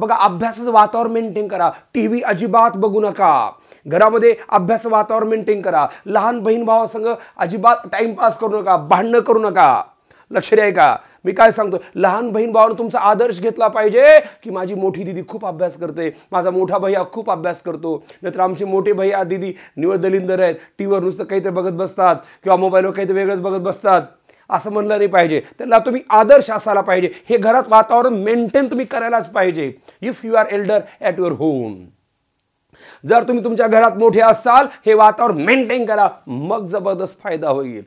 बघा अभ्यासाचं वातावरण मेंटेन करा टी व्ही अजिबात बघू नका घरामध्ये अभ्यास वातावरण मेंटेन करा लहान बहीण भावासंग अजिबात टाइमपास करू नका भांडणं करू नका लक्ष द्याय का मी काय सांगतो लहान बहीण भावानं तुमचा आदर्श घेतला पाहिजे की माझी मोठी दिदी खूप अभ्यास करते माझा मोठा भैया खूप अभ्यास करतो नाहीतर आमचे मोठे भैया दिदी निवड दलिंदर आहेत व्हीवर नुसतं काहीतरी बघत बसतात किंवा मोबाईलवर काहीतरी वेगळंच बघत बसतात असं म्हणलं नाही पाहिजे त्याला तुम्ही आदर्श असायला पाहिजे हे घरात वातावरण मेंटेन तुम्ही करायलाच पाहिजे if you are elder at your home जर तुम्ही तुमच्या घरात मोठे असाल हे वातावरण मेंटेन करा मग जबरदस्त फायदा होईल